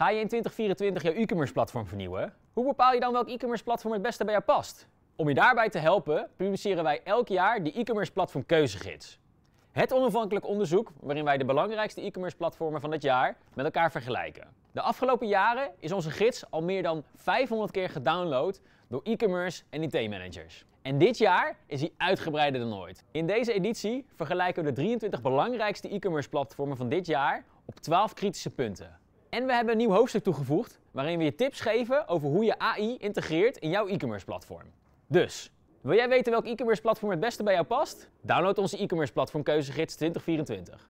Ga je in 2024 jouw e-commerce platform vernieuwen? Hoe bepaal je dan welk e-commerce platform het beste bij jou past? Om je daarbij te helpen, publiceren wij elk jaar de e-commerce platform keuzegids. Het onafhankelijk onderzoek waarin wij de belangrijkste e-commerce platformen van het jaar met elkaar vergelijken. De afgelopen jaren is onze gids al meer dan 500 keer gedownload door e-commerce en IT-managers. En dit jaar is hij uitgebreider dan ooit. In deze editie vergelijken we de 23 belangrijkste e-commerce platformen van dit jaar op 12 kritische punten. En we hebben een nieuw hoofdstuk toegevoegd waarin we je tips geven over hoe je AI integreert in jouw e-commerce platform. Dus, wil jij weten welk e-commerce platform het beste bij jou past? Download onze e-commerce platform Keuzegids 2024.